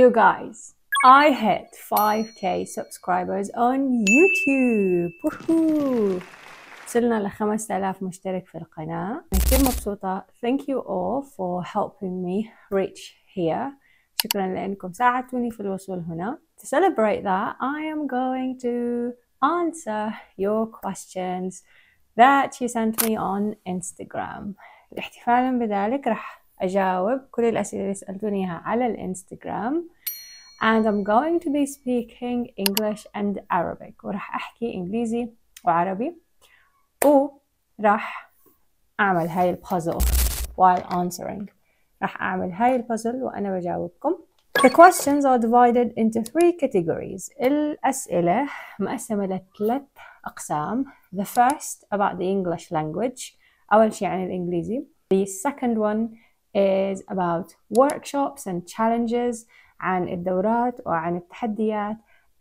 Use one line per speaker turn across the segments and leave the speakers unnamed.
You guys, I hit 5k subscribers on YouTube. Woohoo! وصلنا ل 5000 مشترك في القناة أنا كثير مبسوطة thank you all for helping me reach here شكرا لأنكم ساعدتوني في الوصول هنا to celebrate that I am going to answer your questions that you sent me on Instagram احتفالا بذلك راح أجاوب كل الأسئلة اللي سألتوني إياها على الإنستغرام and I'm going to be speaking English and Arabic وراح أحكي إنجليزي وعربي وراح أعمل هاي البازل while answering راح أعمل هاي البازل وأنا بجاوبكم The questions are divided into three categories. الأسئلة مقسمة لثلاث أقسام. The first about the English language. أول شيء عن الإنجليزي. The second one is about workshops and challenges and الدورات وعن التحديات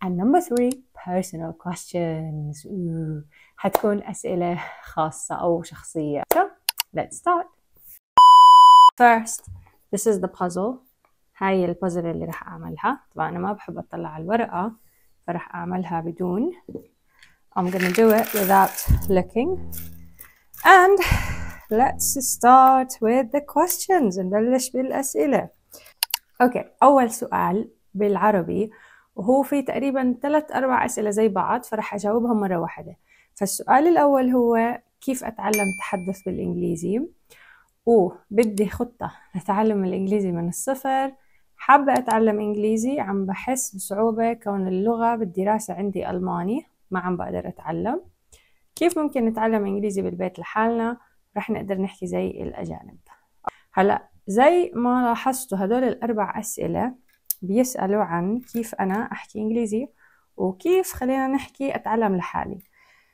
and number three personal questions Ooh. حتكون أسئلة خاصة أو شخصية so let's start first this is the puzzle هاي البازل اللي راح أعملها طبعا أنا ما بحب أطلع على الورقة فراح أعملها بدون I'm gonna do it without looking and let's start with the questions نبلش بالأسئلة أوكي okay. أول سؤال بالعربي وهو في تقريبا ثلاث أربع أسئلة زي بعض فرح أجاوبهم مرة واحدة فالسؤال الأول هو كيف أتعلم تحدث بالإنجليزي وبدي خطة لتعلم الإنجليزي من الصفر حابة أتعلم إنجليزي عم بحس بصعوبة كون اللغة بالدراسة عندي ألماني ما عم بقدر أتعلم كيف ممكن نتعلم إنجليزي بالبيت لحالنا رح نقدر نحكي زي الأجانب هلا زي ما لاحظتوا هدول الأربع أسئلة بيسألوا عن كيف أنا أحكي إنجليزي وكيف خلينا نحكي أتعلم لحالي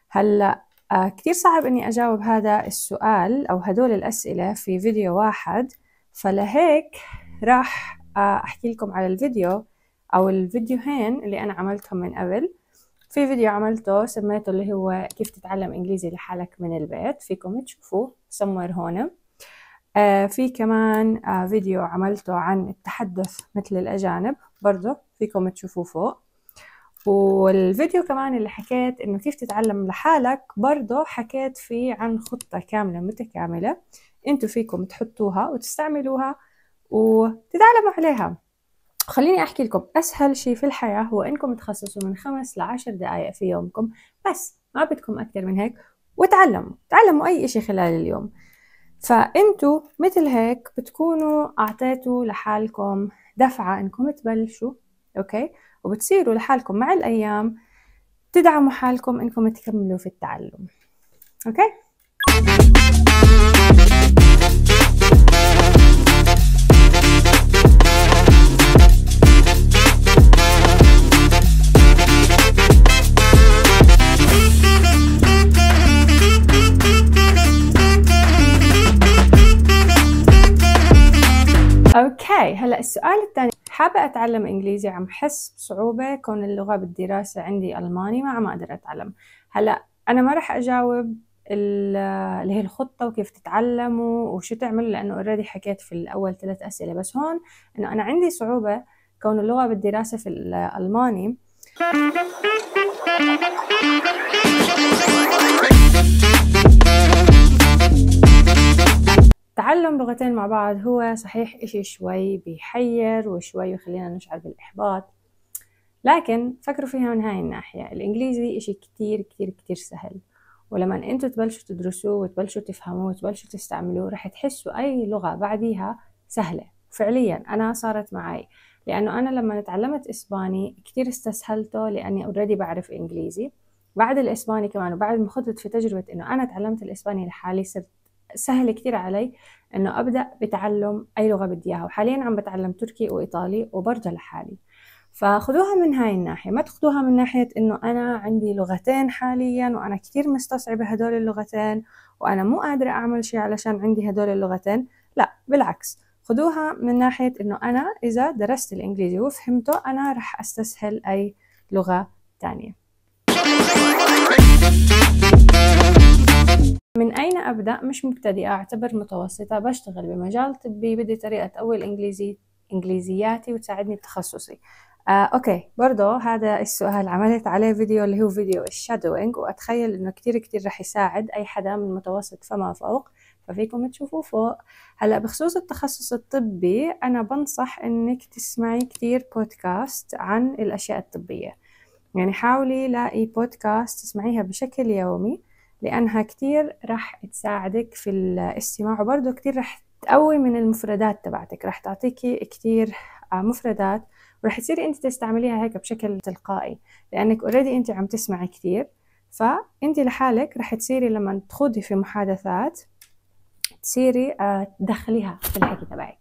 هلا آه كتير صعب إني أجاوب هذا السؤال أو هدول الأسئلة في فيديو واحد فلهيك راح آه أحكي لكم على الفيديو أو الفيديوهين اللي أنا عملتهم من قبل في فيديو عملته سميته اللي هو كيف تتعلم انجليزي لحالك من البيت فيكم تشوفوه سمر هون آه في كمان آه فيديو عملته عن التحدث مثل الأجانب برضه فيكم تشوفوه فوق والفيديو كمان اللي حكيت انه كيف تتعلم لحالك برضه حكيت فيه عن خطة كاملة متكاملة انتوا فيكم تحطوها وتستعملوها وتتعلموا عليها خليني احكي لكم اسهل شيء في الحياه هو انكم تخصصوا من خمس لعشر دقائق في يومكم بس ما بدكم اكثر من هيك وتعلموا تعلموا اي شيء خلال اليوم فانتوا مثل هيك بتكونوا اعطيتوا لحالكم دفعه انكم تبلشوا اوكي وبتصيروا لحالكم مع الايام تدعموا حالكم انكم تكملوا في التعلم اوكي اوكي هلا السؤال الثاني حابة أتعلم إنجليزي عم حس بصعوبة كون اللغة بالدراسة عندي ألماني ما عم أقدر أتعلم هلا أنا ما رح أجاوب اللي هي الخطة وكيف تتعلموا وشو تعملوا لأنه اوريدي حكيت في الأول ثلاث أسئلة بس هون إنه أنا عندي صعوبة كون اللغة بالدراسة في الألماني تعلم لغتين مع بعض هو صحيح إشي شوي بيحير وشوي يخلينا نشعر بالإحباط لكن فكروا فيها من هاي الناحية الإنجليزي إشي كتير كتير كتير سهل ولما انتوا تبلشوا تدرسوه وتبلشوا تفهموه وتبلشوا تستعملوه رح تحسوا أي لغة بعديها سهلة فعليا أنا صارت معي لأنه أنا لما تعلمت إسباني كتير استسهلته لأني أوريدي بعرف إنجليزي بعد الإسباني كمان وبعد ما خضت في تجربة إنه أنا تعلمت الإسباني لحالي صرت سهل كتير علي انه ابدا بتعلم اي لغه بدي اياها وحاليا عم بتعلم تركي وايطالي وبرجع لحالي فخذوها من هاي الناحية ما تاخذوها من ناحية إنه أنا عندي لغتين حاليا وأنا كتير مستصعبة هدول اللغتين وأنا مو قادرة أعمل شيء علشان عندي هدول اللغتين لا بالعكس خذوها من ناحية إنه أنا إذا درست الإنجليزي وفهمته أنا رح أستسهل أي لغة تانية من أين أبدأ؟ مش مبتدئة أعتبر متوسطة بشتغل بمجال طبي بدي طريقة أول إنجليزي إنجليزياتي وتساعدني بتخصصي آه، أوكي برضه هذا السؤال عملت عليه فيديو اللي هو فيديو الشادوينج وأتخيل إنه كتير كتير رح يساعد أي حدا من متوسط فما فوق ففيكم تشوفوه فوق هلا بخصوص التخصص الطبي أنا بنصح إنك تسمعي كتير بودكاست عن الأشياء الطبية يعني حاولي لاقي بودكاست تسمعيها بشكل يومي لأنها كتير رح تساعدك في الاستماع وبرضه كتير رح تقوي من المفردات تبعتك رح تعطيكي كتير آه، مفردات ورح تصيري انت تستعمليها هيك بشكل تلقائي لانك اوريدي انت عم تسمعي كتير فانت لحالك رح تصيري لما تخوضي في محادثات تصيري آه، تدخليها في الحكي تبعك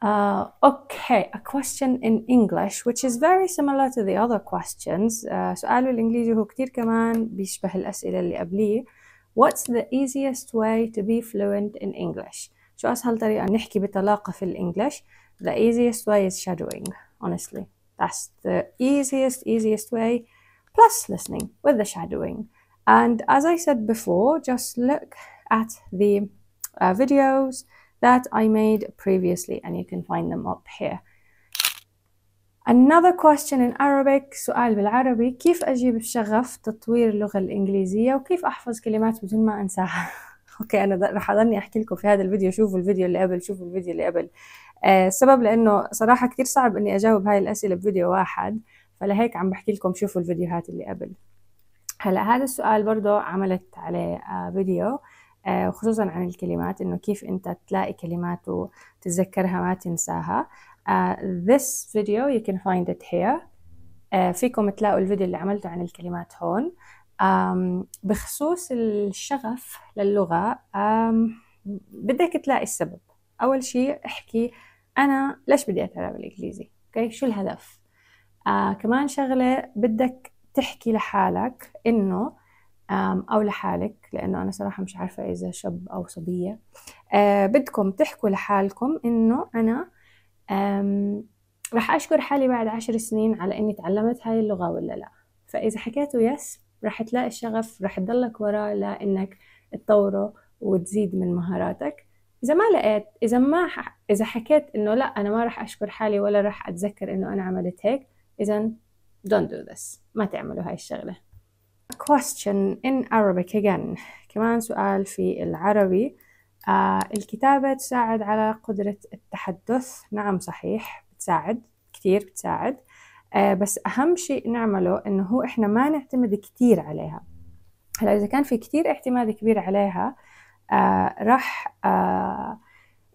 Uh, okay, a question in English which is very similar to the other questions. Uh, الإنجليزي هو كتير كمان بيشبه الأسئلة اللي قبليه. What's the easiest way to be fluent in English? شو أسهل طريقة نحكي بطلاقة في الإنجليش؟ The easiest way is shadowing, honestly. That's the easiest, easiest way, plus listening with the shadowing. And as I said before, just look at the uh, videos, that I made previously and you can find them up here. Another question in Arabic سؤال بالعربي كيف أجيب الشغف تطوير اللغة الإنجليزية وكيف أحفظ كلمات بدون ما أنساها أوكي أنا رح أضلني أحكي لكم في هذا الفيديو شوفوا الفيديو اللي قبل شوفوا الفيديو اللي قبل آه السبب لأنه صراحة كتير صعب أني أجاوب هاي الأسئلة بفيديو واحد فلهيك عم بحكي لكم شوفوا الفيديوهات اللي قبل هلا هذا السؤال برضه عملت عليه آه فيديو وخصوصا آه، عن الكلمات انه كيف انت تلاقي كلمات وتتذكرها ما تنساها uh, this video you can find it here uh, فيكم تلاقوا الفيديو اللي عملته عن الكلمات هون um, بخصوص الشغف للغة um, بدك تلاقي السبب أول شيء احكي أنا ليش بدي أتعلم الإنجليزي أوكي okay? شو الهدف آه كمان شغلة بدك تحكي لحالك إنه أو لحالك لأنه أنا صراحة مش عارفة إذا شاب أو صبية أه، بدكم تحكوا لحالكم إنه أنا رح أشكر حالي بعد عشر سنين على إني تعلمت هاي اللغة ولا لا فإذا حكيتوا يس رح تلاقي الشغف رح تضلك وراه لإنك تطوره وتزيد من مهاراتك إذا ما لقيت إذا ما ح... إذا حكيت إنه لا أنا ما راح أشكر حالي ولا راح أتذكر إنه أنا عملت هيك إذا don't do this ما تعملوا هاي الشغلة question in Arabic again كمان سؤال في العربي آه الكتابة تساعد على قدرة التحدث نعم صحيح بتساعد كثير بتساعد آه بس أهم شيء نعمله إنه هو إحنا ما نعتمد كثير عليها هلا إذا كان في كثير اعتماد كبير عليها آه راح آه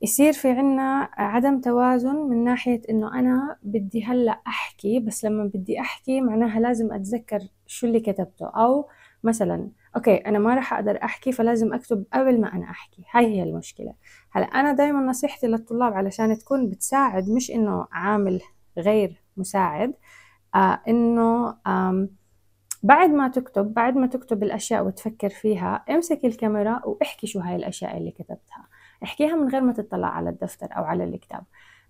يصير في عنا عدم توازن من ناحية إنه أنا بدي هلأ أحكي بس لما بدي أحكي معناها لازم أتذكر شو اللي كتبته او مثلا اوكي انا ما راح اقدر احكي فلازم اكتب قبل ما انا احكي هاي هي المشكله هلا انا دائما نصيحتي للطلاب علشان تكون بتساعد مش انه عامل غير مساعد آه انه بعد ما تكتب بعد ما تكتب الاشياء وتفكر فيها امسك الكاميرا واحكي شو هاي الاشياء اللي كتبتها احكيها من غير ما تطلع على الدفتر او على الكتاب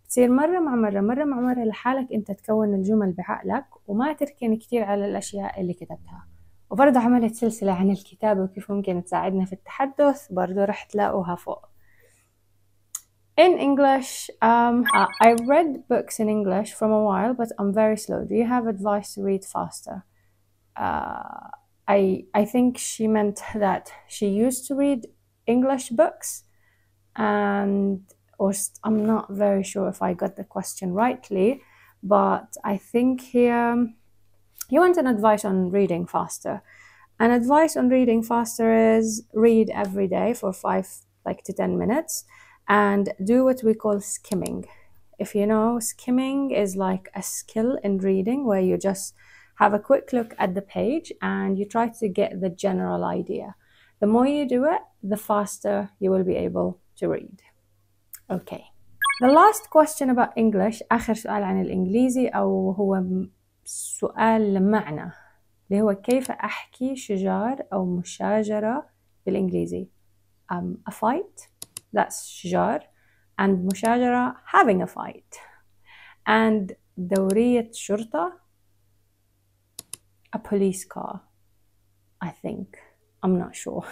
بتصير مرة مع مرة مرة مع مرة لحالك أنت تكون الجمل بعقلك وما تركن كتير على الأشياء اللي كتبتها وبرضه عملت سلسلة عن الكتابة وكيف ممكن تساعدنا في التحدث برضه رح تلاقوها فوق In English, um, I read books in English from a while, but I'm very slow. Do you have advice to read faster? Uh, I I think she meant that she used to read English books, and or I'm not very sure if I got the question rightly, but I think here you want an advice on reading faster. And advice on reading faster is read every day for five like to 10 minutes and do what we call skimming. If you know, skimming is like a skill in reading where you just have a quick look at the page and you try to get the general idea. The more you do it, the faster you will be able to read. Okay. The last question about English آخر سؤال عن الإنجليزي أو هو سؤال معنى اللي هو كيف أحكي شجار أو مشاجرة بالإنجليزي um, a fight that's شجار and مشاجرة having a fight and دورية شرطة a police car I think I'm not sure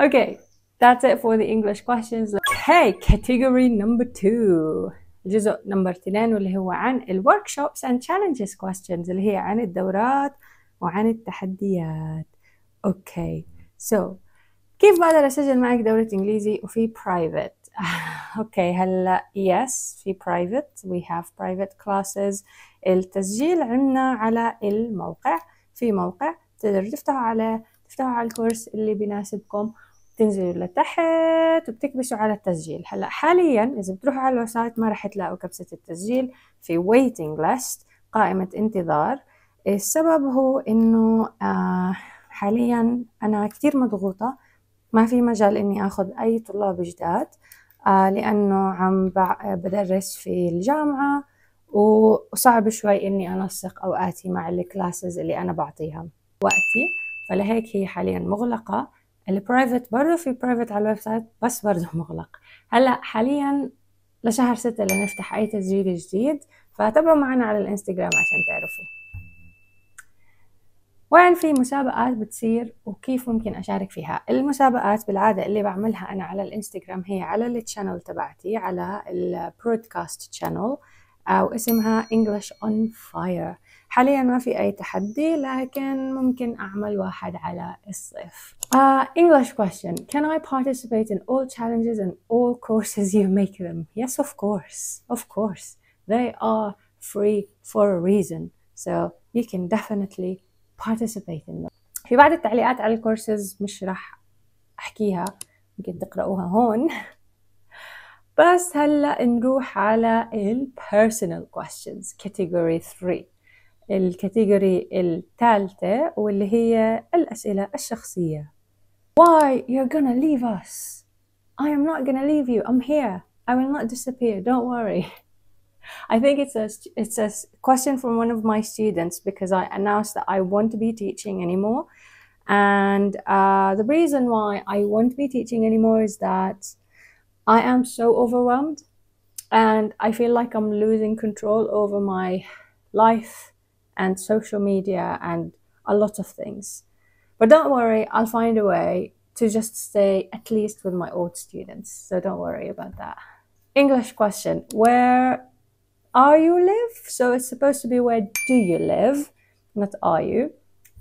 okay That's it for the English questions. Okay, category number two. جزء نمبر اثنين واللي هو عن ال workshops and challenges questions اللي هي عن الدورات وعن التحديات. Okay, so كيف بقدر أسجل معك دورة إنجليزي وفي private؟ اوكي هلا يس في برايفت وي هاف برايفت كلاسز التسجيل عندنا على الموقع في موقع تقدروا تفتحوا على تفتحوا على الكورس اللي بيناسبكم بتنزلوا لتحت وبتكبسوا على التسجيل هلا حاليا اذا بتروحوا على الويب سايت ما راح تلاقوا كبسه التسجيل في waiting list قائمه انتظار السبب هو انه آه، حاليا انا كثير مضغوطه ما في مجال اني اخذ اي طلاب جداد آه، لانه عم بدرس في الجامعه وصعب شوي اني انسق اوقاتي مع الكلاسز اللي انا بعطيها وقتي فلهيك هي حاليا مغلقه البرايفت برضه في برايفت على الويب سايت بس برضه مغلق هلا حاليا لشهر ستة لنفتح اي تسجيل جديد فتابعوا معنا على الانستغرام عشان تعرفوا وين في مسابقات بتصير وكيف ممكن أشارك فيها المسابقات بالعادة اللي بعملها أنا على الإنستغرام هي على التشانل تبعتي على البرودكاست تشانل أو اسمها English on Fire حاليا ما في أي تحدي لكن ممكن أعمل واحد على الصيف. Uh, English question. Can I participate in all challenges and all courses you make them? Yes, of course. Of course. They are free for a reason. So you can definitely participate in them. في بعض التعليقات على الكورسز مش راح أحكيها ممكن تقرأوها هون بس هلا نروح على ال personal questions category 3 الكاتيجوري الثالثة واللي هي الأسئلة الشخصية Why you're gonna leave us? I am not gonna leave you. I'm here. I will not disappear. Don't worry. I think it's a it's a question from one of my students because I announced that I won't be teaching anymore, and uh, the reason why I won't be teaching anymore is that I am so overwhelmed, and I feel like I'm losing control over my life and social media and a lot of things. But don't worry, I'll find a way to just stay at least with my old students. So don't worry about that. English question Where are you live? So it's supposed to be where do you live, not are you.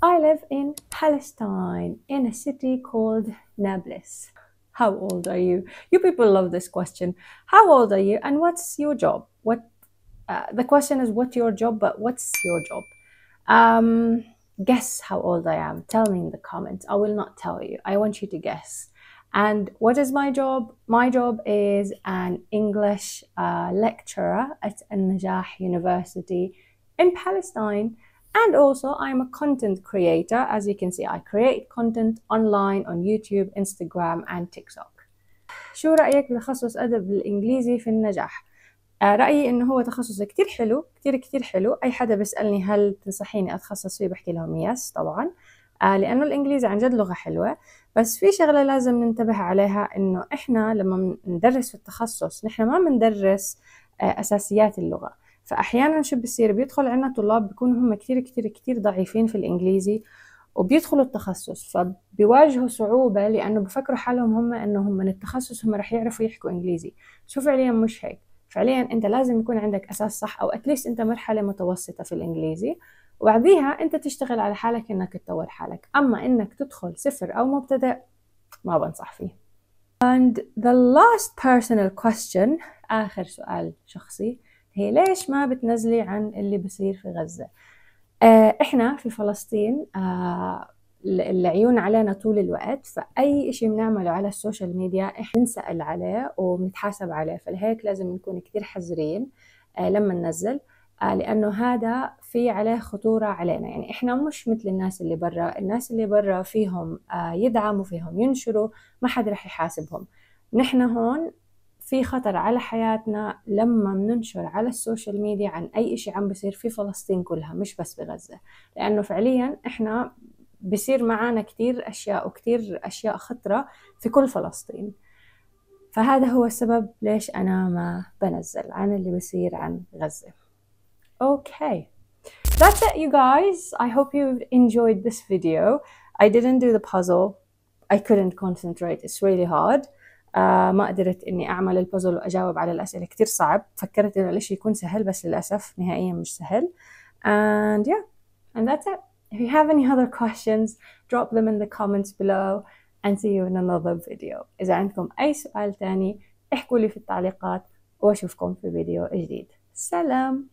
I live in Palestine in a city called Nablus. How old are you? You people love this question. How old are you and what's your job? What uh, the question is what your job but what's your job um, guess how old i am tell me in the comments i will not tell you i want you to guess and what is my job my job is an english uh, lecturer at al-najah university in palestine and also i'm a content creator as you can see i create content online on youtube instagram and tiktok شو رايك بتخصص ادب الإنجليزي في النجاح آه، رأيي إنه هو تخصص كتير حلو كتير كتير حلو أي حدا بيسألني هل تنصحيني أتخصص فيه بحكي لهم يس طبعا آه، لأنه الإنجليزي عن جد لغة حلوة بس في شغلة لازم ننتبه عليها إنه إحنا لما ندرس في التخصص نحن ما بندرس آه، أساسيات اللغة فأحيانا شو بصير بيدخل عنا طلاب بيكونوا هم كتير كتير كتير ضعيفين في الإنجليزي وبيدخلوا التخصص فبيواجهوا صعوبة لأنه بفكروا حالهم هم إنه هم من التخصص هم رح يعرفوا يحكوا إنجليزي شو فعليا مش هيك فعليا انت لازم يكون عندك اساس صح او اتليست انت مرحله متوسطه في الانجليزي وبعديها انت تشتغل على حالك انك تطور حالك اما انك تدخل صفر او مبتدئ ما بنصح فيه and the last personal question اخر سؤال شخصي هي ليش ما بتنزلي عن اللي بصير في غزه آه، احنا في فلسطين آه، العيون علينا طول الوقت فأي إشي بنعمله على السوشيال ميديا إحنا بنسأل عليه وبنتحاسب عليه فلهيك لازم نكون كتير حذرين آه، لما ننزل آه، لأنه هذا في عليه خطورة علينا يعني إحنا مش مثل الناس اللي برا الناس اللي برا فيهم آه، يدعموا فيهم ينشروا ما حد رح يحاسبهم نحن هون في خطر على حياتنا لما بننشر على السوشيال ميديا عن أي شيء عم بصير في فلسطين كلها مش بس بغزة لأنه فعليا إحنا بصير معنا كثير أشياء وكثير أشياء خطرة في كل فلسطين فهذا هو السبب ليش أنا ما بنزل عن اللي بصير عن غزة Okay That's it you guys I hope you enjoyed this video I didn't do the puzzle I couldn't concentrate it's really hard Uh, ما قدرت اني اعمل البازل واجاوب على الاسئله كتير صعب فكرت انه الاشي يكون سهل بس للاسف نهائيا مش سهل and yeah and that's it If you have any other questions, drop them in the comments below and see you in another video. إذا عندكم أي سؤال تاني احكوا لي في التعليقات وأشوفكم في فيديو جديد. سلام!